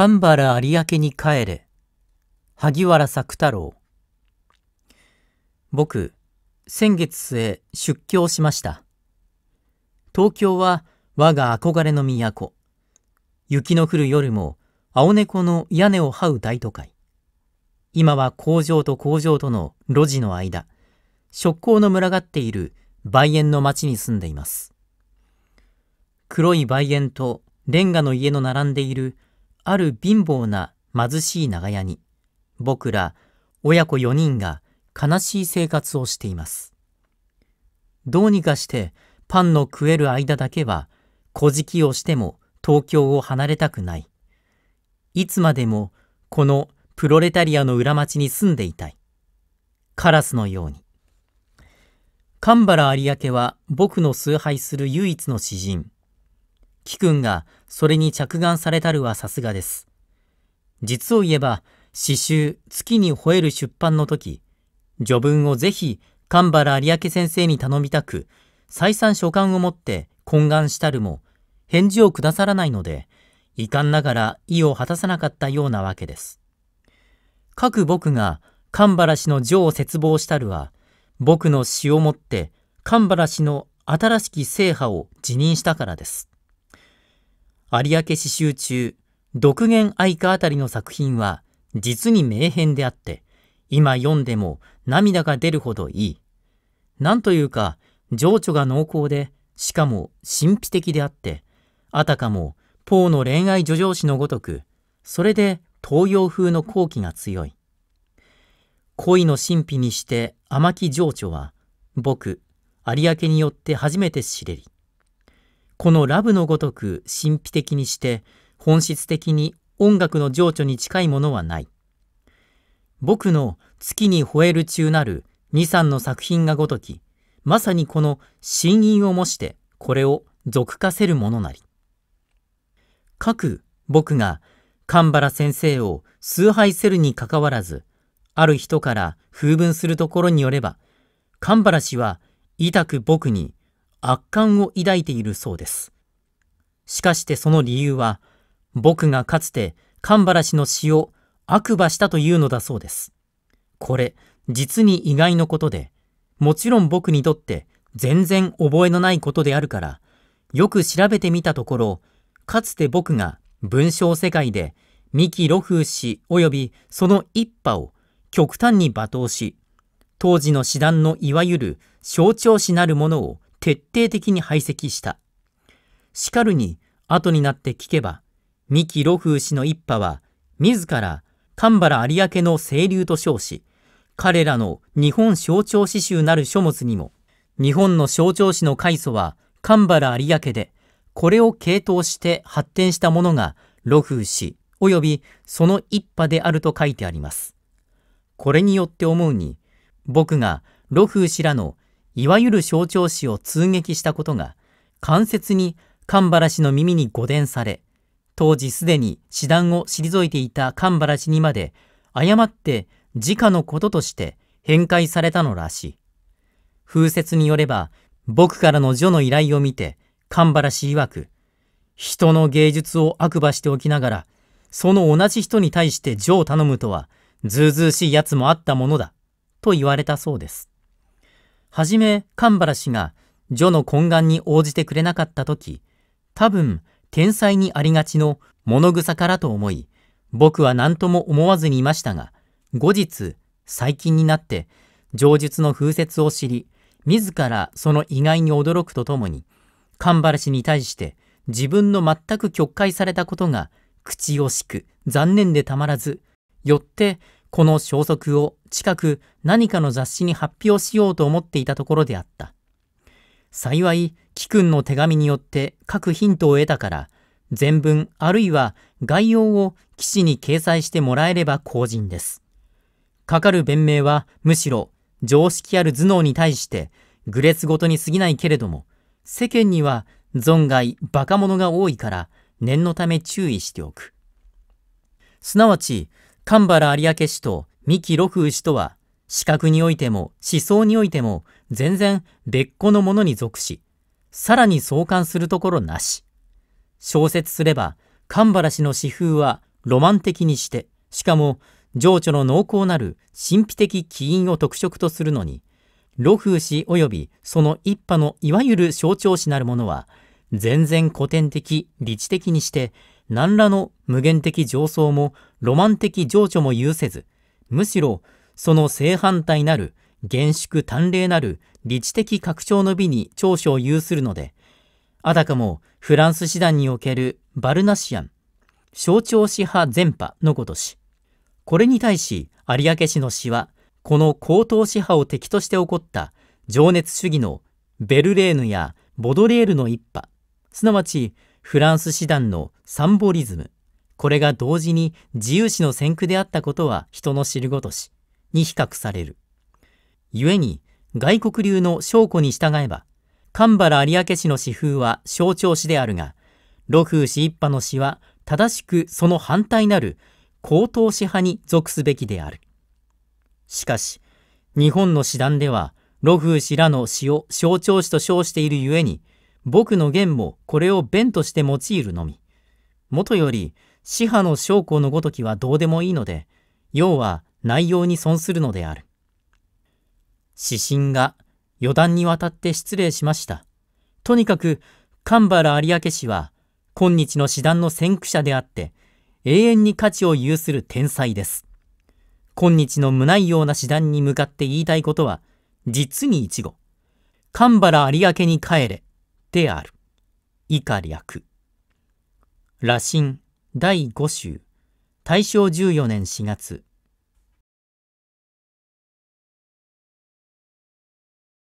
神原有明に帰れ萩原作太郎僕先月末出京しました東京は我が憧れの都雪の降る夜も青猫の屋根を這う大都会今は工場と工場との路地の間職工の群がっている梅園の町に住んでいます黒い梅園とレンガの家の並んでいるある貧乏な貧しい長屋に、僕ら親子4人が悲しい生活をしています。どうにかしてパンの食える間だけは、小じをしても東京を離れたくない。いつまでもこのプロレタリアの裏町に住んでいたい。カラスのように。神原有明は僕の崇拝する唯一の詩人。貴君がそれに着眼されたるはさすがです。実を言えば、詩集月に吠える出版の時、序文をぜひ神原有明先生に頼みたく、再三書簡を持って懇願したるも、返事をくださらないので、遺憾ながら意を果たさなかったようなわけです。各僕が神原氏の情を絶望したるは、僕の詩をもって神原氏の新しき制覇を辞任したからです。有明詩集中、独言愛歌あたりの作品は実に名編であって、今読んでも涙が出るほどいい。なんというか、情緒が濃厚で、しかも神秘的であって、あたかもポーの恋愛叙情詩のごとく、それで東洋風の好奇が強い。恋の神秘にして甘き情緒は、僕、有明によって初めて知れり。このラブのごとく神秘的にして本質的に音楽の情緒に近いものはない。僕の月に吠える中なる二三の作品がごとき、まさにこの真因を模してこれを俗化せるものなり。各僕が神原先生を崇拝せるにかかわらず、ある人から風文するところによれば、神原氏は、痛く僕に悪感を抱いているそうです。しかしてその理由は、僕がかつて神原氏の詩を悪馬したというのだそうです。これ、実に意外のことで、もちろん僕にとって全然覚えのないことであるから、よく調べてみたところ、かつて僕が文章世界で三木露風氏及びその一派を極端に罵倒し、当時の詩団のいわゆる象徴詩なるものを決定的に排斥した。しかるに、後になって聞けば、三木露風氏の一派は、自ら神原有明の清流と称し、彼らの日本象徴詩集なる書物にも、日本の象徴詩の開祖は神原有明で、これを系統して発展したものが露風氏及びその一派であると書いてあります。これによって思うに、僕が露風氏らのいわゆる象徴詩を通撃したことが、間接に神原氏の耳に誤伝され、当時すでに師団を退いていた神原氏にまで、誤って自家のこととして返回されたのらしい。風説によれば、僕からの女の依頼を見て、神原氏曰く、人の芸術を悪馬しておきながら、その同じ人に対して女を頼むとは、ずうずうしいやつもあったものだ、と言われたそうです。はじめ神原氏が女の懇願に応じてくれなかった時、多分天才にありがちの物草からと思い、僕は何とも思わずにいましたが、後日、最近になって、上述の風説を知り、自らその意外に驚くとともに、神原氏に対して自分の全く曲解されたことが口惜しく残念でたまらず、よってこの消息を近く何かの雑誌に発表しようと思っていたところであった。幸い、貴君の手紙によって各ヒントを得たから、全文あるいは概要を記事に掲載してもらえれば公人です。かかる弁明はむしろ常識ある頭脳に対してグレスごとに過ぎないけれども、世間には存外バカ者が多いから念のため注意しておく。すなわち、神原有明氏と三木六風氏とは、視覚においても思想においても全然別個のものに属し、さらに相関するところなし。小説すれば、神原氏の詩風はロマン的にして、しかも情緒の濃厚なる神秘的起因を特色とするのに、露風氏及びその一派のいわゆる象徴詩なるものは、全然古典的、理知的にして、何らの無限的上層もロマン的情緒も有せず、むしろその正反対なる厳粛端麗なる理知的拡張の美に長所を有するので、あたかもフランス師団におけるバルナシアン、象徴師派全派のことし、これに対し有明氏の詩は、この高等師派を敵として起こった情熱主義のベルレーヌやボドレールの一派、すなわちフランス師団のサンボリズム、これが同時に自由史の先駆であったことは人の知るごとし、に比較される。故に、外国流の証拠に従えば、神原有明氏の詩風は象徴詩であるが、露風氏一派の詩は正しくその反対なる高等詩派に属すべきである。しかし、日本の詩壇では、露風氏らの詩を象徴詩と称しているゆえに、僕の言もこれを弁として用いるのみ。もとより、死派の将校のごときはどうでもいいので、要は内容に損するのである。指針が余談にわたって失礼しました。とにかく、神原有明氏は、今日の師団の先駆者であって、永遠に価値を有する天才です。今日の無内容な師団に向かって言いたいことは、実に一語。神原有明に帰れ。である。以下略。羅針第5集。大正14年4月、